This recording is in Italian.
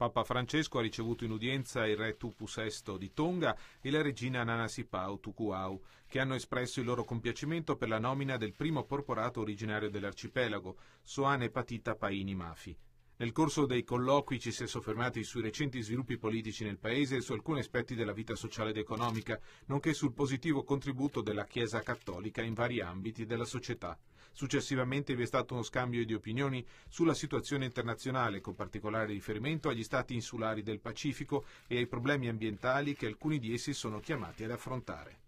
Papa Francesco ha ricevuto in udienza il re Tupu VI di Tonga e la regina Nanasipau Tukuau, che hanno espresso il loro compiacimento per la nomina del primo porporato originario dell'arcipelago, Soane Patita Paini Mafi, nel corso dei colloqui ci si è soffermati sui recenti sviluppi politici nel Paese e su alcuni aspetti della vita sociale ed economica, nonché sul positivo contributo della Chiesa cattolica in vari ambiti della società. Successivamente vi è stato uno scambio di opinioni sulla situazione internazionale, con particolare riferimento agli stati insulari del Pacifico e ai problemi ambientali che alcuni di essi sono chiamati ad affrontare.